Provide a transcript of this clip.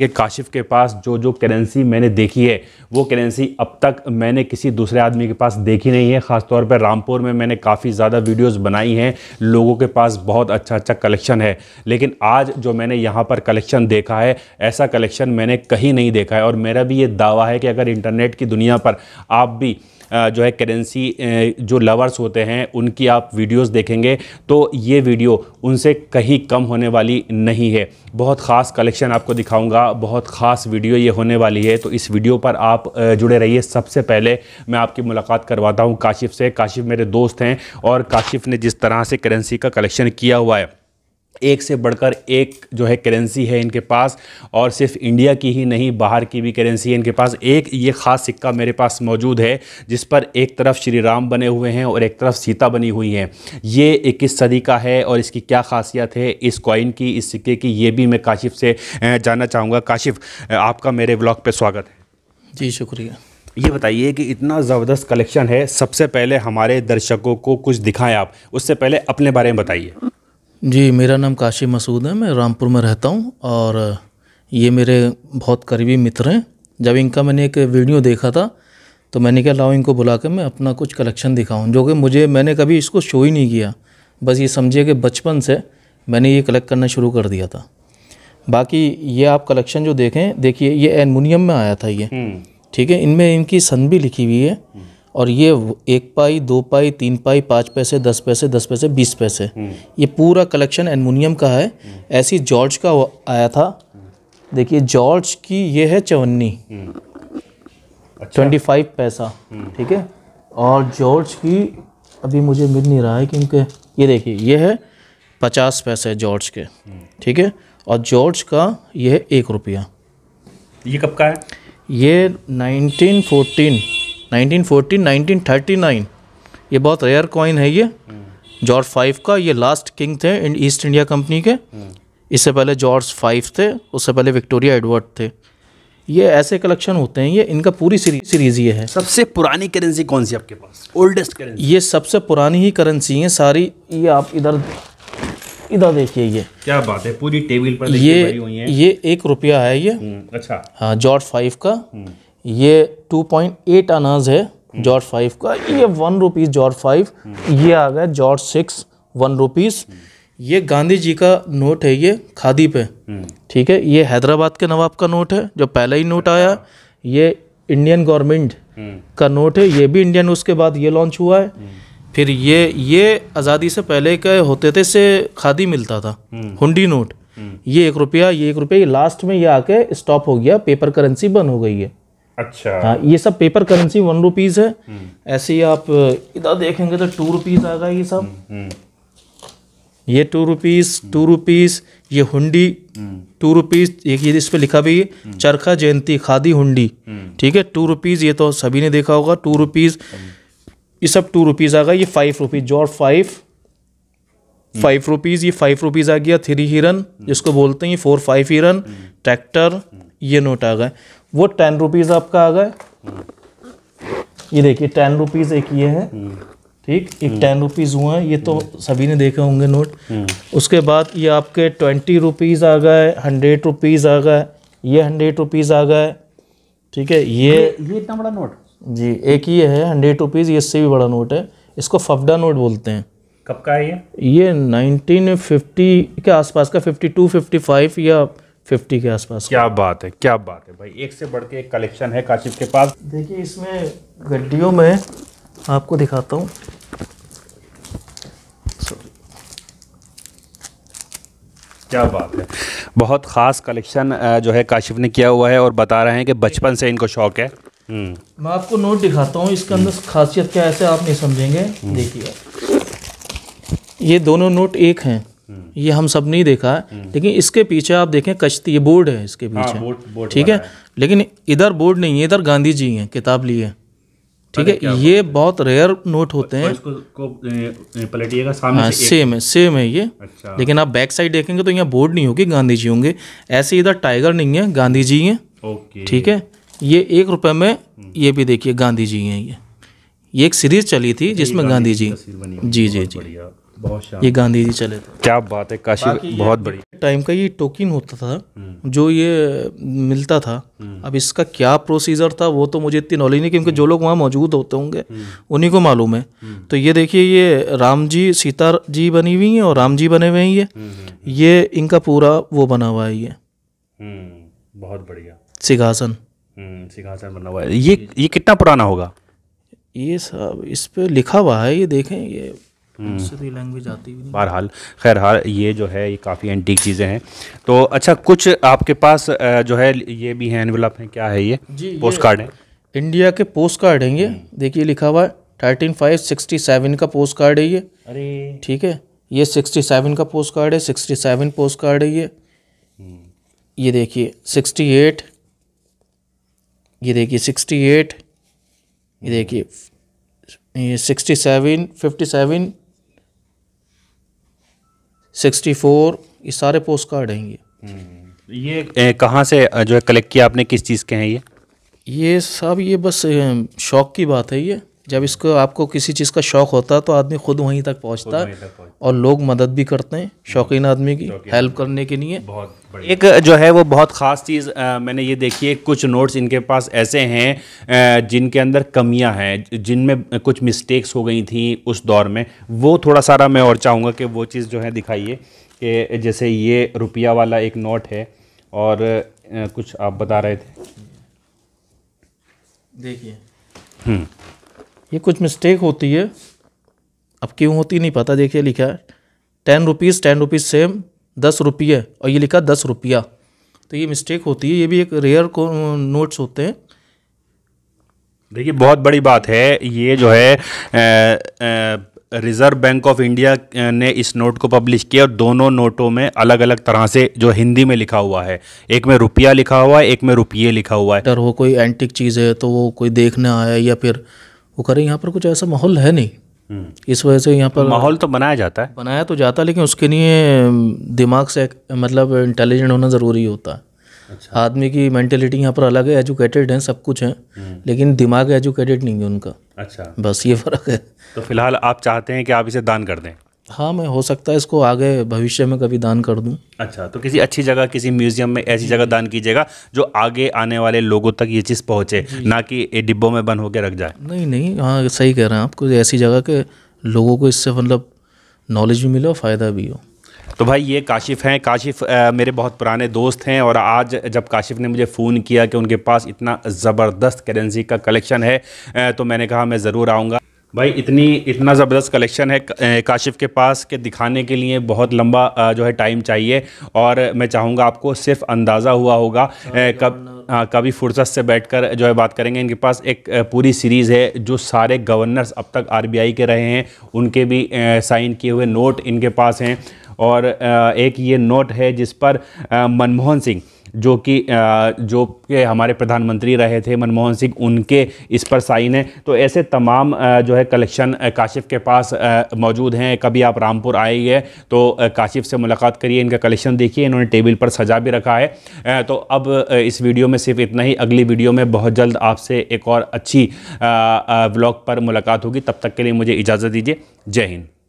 कि काशिफ के पास जो जो करेंसी मैंने देखी है वो करेंसी अब तक मैंने किसी दूसरे आदमी के पास देखी नहीं है ख़ासतौर पर रामपुर में मैंने काफ़ी ज़्यादा वीडियोस बनाई हैं लोगों के पास बहुत अच्छा अच्छा कलेक्शन है लेकिन आज जो मैंने यहाँ पर कलेक्शन देखा है ऐसा कलेक्शन मैंने कहीं नहीं देखा है और मेरा भी ये दावा है कि अगर इंटरनेट की दुनिया पर आप भी जो है करेंसी जो लवर्स होते हैं उनकी आप वीडियोस देखेंगे तो ये वीडियो उनसे कहीं कम होने वाली नहीं है बहुत ख़ास कलेक्शन आपको दिखाऊंगा बहुत ख़ास वीडियो ये होने वाली है तो इस वीडियो पर आप जुड़े रहिए सबसे पहले मैं आपकी मुलाकात करवाता हूँ काशिफ़ से काशिफ़ मेरे दोस्त हैं और काशिफ़ ने जिस तरह से करेंसी का कलेक्शन किया हुआ है एक से बढ़कर एक जो है करेंसी है इनके पास और सिर्फ इंडिया की ही नहीं बाहर की भी करेंसी है इनके पास एक ये ख़ास सिक्का मेरे पास मौजूद है जिस पर एक तरफ श्री राम बने हुए हैं और एक तरफ सीता बनी हुई हैं ये इक्कीस सदी का है और इसकी क्या खासियत है इस कॉइन की इस सिक्के की ये भी मैं काशिफ से जानना चाहूँगा काशिफ आपका मेरे ब्लॉग पर स्वागत है जी शुक्रिया ये बताइए कि इतना ज़बरदस्त कलेक्शन है सबसे पहले हमारे दर्शकों को कुछ दिखाएं आप उससे पहले अपने बारे में बताइए जी मेरा नाम काशी मसूद है मैं रामपुर में रहता हूँ और ये मेरे बहुत करीबी मित्र हैं जब इनका मैंने एक वीडियो देखा था तो मैंने कहा लाओ इनको बुला के मैं अपना कुछ कलेक्शन दिखाऊं जो कि मुझे मैंने कभी इसको शो ही नहीं किया बस ये समझिए कि बचपन से मैंने ये कलेक्ट करना शुरू कर दिया था बाकी ये आप कलेक्शन जो देखें देखिए ये एलमिनियम में आया था ये हम्म। ठीक है इनमें इनकी सन भी लिखी हुई है हम्म। और ये एक पाई दो पाई तीन पाई पाँच पैसे दस पैसे दस पैसे बीस पैसे हम्म। ये पूरा कलेक्शन एलमिनियम का है हम्म। ऐसी जॉर्ज का आया था देखिए जॉर्ज की ये है चवन्नी हम्म। अच्छा। ट्वेंटी फाइव पैसा ठीक है और जॉर्ज की अभी मुझे मिल नहीं रहा है क्योंकि ये देखिए ये है पचास पैसे जॉर्ज के ठीक है और जॉर्ज का ये है एक रुपया ये कब का है ये नाइनटीन फोर्टीन 1914 1939 ये बहुत रेयर कॉइन है ये जॉर्ज हम्म। फाइव का ये लास्ट किंग थे ईस्ट इंडिया कंपनी के हम्म। इससे पहले जॉर्ज फाइव थे उससे पहले विक्टोरिया एडवर्ड थे ये ऐसे कलेक्शन होते हैं ये इनका पूरी सीरीज सीरीज ये है सबसे पुरानी करेंसी कौन सी आपके पास ओल्डेस्ट करेंसी ये सबसे पुरानी ही करेंसी है सारी ये आप इधर इधर देखिए ये क्या बात है पूरी टेबल पर ये ये एक रुपया है ये हम्म, अच्छा हाँ जॉर्ज फाइव का ये 2.8 पॉइंट अनाज है जॉर्ज फाइव का ये वन रुपीज़ जॉर्ज फाइव ये आ गया जॉर्ज सिक्स वन रुपीज़ ये गांधी जी का नोट है ये खादी पे ठीक है ये हैदराबाद के नवाब का नोट है जो पहला ही नोट आया ये इंडियन गवर्नमेंट का नोट है ये भी इंडियन उसके बाद ये लॉन्च हुआ है फिर ये ये आज़ादी से पहले के होते थे से खादी मिलता था हुंडी नोट ये एक रुपया ये एक रुपया लास्ट में ये आके स्टॉप हो गया पेपर करेंसी बंद हो गई है अच्छा हाँ ये सब पेपर करेंसी वन रुपीज है हम्म। ऐसे ही आप इधर देखेंगे तो टू रुपीज आएगा ये सब हम्म, हम्म। ये टू रुपीज टू रुपीज ये हुंडी टू रुपीज एक ये इस पर लिखा भी है चरखा जयंती खादी हुंडी ठीक है टू रुपीज ये तो सभी ने देखा होगा टू रुपीज ये सब टू रुपीज आ गया ये फाइव रुपीज और फाइव फाइव रुपीज ये फाइव रुपीज आ गया थ्री हिरन जिसको बोलते हैं फोर फाइव हिरन ट्रैक्टर ये नोट आ गए वो टेन रुपीज़ आपका आ गए ये देखिए टेन रुपीज़ एक ये है ठीक एक टेन रुपीज़ हुआ है ये तो सभी ने देखे होंगे नोट उसके बाद ये आपके ट्वेंटी रुपीज़ आ गए हंड्रेड रुपीज़ आ गए ये हंड्रेड रुपीज़ आ गए ठीक है ये ये इतना बड़ा नोट जी एक ये है हंड्रेड रुपीज़ ये इससे भी बड़ा नोट है इसको फफडा नोट बोलते हैं कब का है ये ये फिफ्टी के आसपास का फिफ्टी फाइव या फिफ्टी के आसपास क्या बात है क्या बात है भाई एक से बढ़ के एक कलेक्शन है काशिफ के पास देखिए इसमें गड्डियों में आपको दिखाता हूँ क्या बात है बहुत ख़ास कलेक्शन जो है काशिफ ने किया हुआ है और बता रहे हैं कि बचपन से इनको शौक है हम्म। मैं आपको नोट दिखाता हूँ इसके अंदर हम्म। खासियत क्या ऐसे आप नहीं समझेंगे हम्म। देखिए ये दोनों नोट एक हैं ये हम सब नहीं देखा है लेकिन इसके पीछे आप देखें कश्ती ये बोर्ड है इसके हाँ, पीछे हाँ, बोर्ड, बोर्ड ठीक है।, है लेकिन इधर बोर्ड नहीं है इधर गांधी जी हैं किताब लिए ठीक है ये बहुत रेयर नोट होते हैं पलटिएगा सेम है सेम है ये लेकिन आप बैक साइड देखेंगे तो यहाँ बोर्ड नहीं होगी गांधी जी होंगे ऐसे इधर टाइगर नहीं है गांधी जी हैं ठीक है ये एक रुपये में ये भी देखिए गांधी जी हैं ये ये एक सीरीज चली थी जिसमें गांधी जी जी जी जी ये गांधी जी चले थे क्या बात है काशी बहुत बड़ी टाइम का ये टोकन होता था हम्म। जो ये मिलता था हम्म। अब इसका क्या प्रोसीजर था वो तो मुझे इतनी नॉलेज नहीं क्योंकि जो लोग वहाँ मौजूद होते होंगे हम्म। उन्हीं को मालूम है तो ये देखिए ये राम जी सीता जी बनी हुई हैं और राम जी बने हुए हैं ये ये इनका पूरा वो बना हुआ है ये बहुत बढ़िया सिंहासन सिंहासन बना हुआ है ये ये कितना पुराना होगा ये सब इस पर लिखा हुआ है ये देखें ये दूसरी हम्म। लैंग्वेज तो आती भी नहीं बहरहाल खैर हाल ये जो है ये काफ़ी एंटीक चीज़ें हैं तो अच्छा कुछ आपके पास जो है ये भी हैं एनवलप हैं क्या है ये जी पोस्ट कार्ड है इंडिया के पोस्ट कार्ड हैं ये हम्म। देखिए लिखा हुआ है थर्टीन फाइव सिक्सटी सेवन का पोस्ट कार्ड है ये अरे ठीक है ये सिक्सटी सेवन का पोस्ट कार्ड है सिक्सटी सेवन पोस्ट कार्ड है ये हम्म। ये देखिए सिक्सटी एट ये देखिए सिक्सटी एट ये देखिए sixty seven fifty seven sixty four ये सारे पोस्ट कार्ड हैं ये हम्म, ये कहाँ से जो है कलेक्ट किया आपने किस चीज़ के हैं ये ये सब ये बस शौक की बात है ये जब इसको आपको किसी चीज़ का शौक होता है तो आदमी खुद वहीं तक पहुंचता है और लोग मदद भी करते हैं हम्म, शौकीन आदमी की हेल्प करने के लिए बहुत एक जो है वो बहुत ख़ास चीज़ आ, मैंने ये देखी है कुछ नोट्स इनके पास ऐसे हैं जिनके अंदर कमियां हैं जिनमें कुछ मिस्टेक्स हो गई थी उस दौर में वो थोड़ा सारा मैं और चाहूँगा कि वो चीज़ जो है दिखाइए कि जैसे ये रुपया वाला एक नोट है और आ, कुछ आप बता रहे थे देखिए हम्म। ये कुछ मिस्टेक होती है अब क्यों होती नहीं पता देखिए लिखा है ten rupees ten rupees same दस रुपये और ये लिखा दस रुपया तो ये मिस्टेक होती है ये भी एक रेयर को नोट्स होते हैं देखिए बहुत बड़ी बात है ये जो है रिज़र्व बैंक ऑफ इंडिया ने इस नोट को पब्लिश किया और दोनों नोटों में अलग अलग तरह से जो हिंदी में लिखा हुआ है एक में रुपया लिखा हुआ है एक में रुपये लिखा हुआ है अगर वो कोई एंटिक चीज़ है तो वो कोई देखने आया या फिर वो करें यहाँ पर कुछ ऐसा माहौल है नहीं इस वजह से यहाँ पर माहौल तो बनाया जाता है बनाया तो जाता है लेकिन उसके लिए दिमाग से मतलब इंटेलिजेंट होना ज़रूरी होता है अच्छा। आदमी की मैंटेलिटी यहाँ पर अलग है एजुकेटेड हैं सब कुछ है हम्म। लेकिन दिमाग एजुकेटेड नहीं है उनका अच्छा बस ये फ़र्क है तो फिलहाल आप चाहते हैं कि आप इसे दान कर दें हाँ मैं हो सकता है इसको आगे भविष्य में कभी दान कर दूँ अच्छा तो किसी अच्छी जगह किसी म्यूजियम में ऐसी जगह दान कीजिएगा जो आगे आने वाले लोगों तक ये चीज़ पहुँचे ना कि डिब्बों में बंद होकर रख जाए नहीं नहीं हाँ सही कह रहे हैं आपको ऐसी जगह के लोगों को इससे मतलब नॉलेज भी मिले और फ़ायदा भी हो तो भाई ये काशिफ़ हैं काशिफ़ मेरे बहुत पुराने दोस्त हैं और आज जब काशिफ़ ने मुझे फ़ोन किया कि उनके पास इतना ज़बरदस्त करेंसी का कलेक्शन है तो मैंने कहा मैं ज़रूर आऊँगा भाई इतनी इतना ज़बरदस्त कलेक्शन है काशिफ़ के पास के दिखाने के लिए बहुत लंबा जो है टाइम चाहिए और मैं चाहूँगा आपको सिर्फ अंदाज़ा हुआ होगा हाँ, कब हाँ कभी फुर्सत से बैठकर जो है बात करेंगे इनके पास एक पूरी सीरीज़ है जो सारे गवर्नर्स अब तक आरबीआई के रहे हैं उनके भी साइन किए हुए नोट इनके पास हैं और एक ये नोट है जिस पर मनमोहन सिंह जो कि जो के हमारे प्रधानमंत्री रहे थे मनमोहन सिंह उनके इस पर साइन है तो ऐसे तमाम जो है कलेक्शन काशिफ के पास मौजूद हैं कभी आप रामपुर आइए तो काशिफ से मुलाकात करिए इनका कलेक्शन देखिए इन्होंने टेबल पर सजा भी रखा है तो अब इस वीडियो में सिर्फ इतना ही अगली वीडियो में बहुत जल्द आपसे एक और अच्छी ब्लॉग पर मुलाकात होगी तब तक के लिए मुझे इजाज़त दीजिए जय हिंद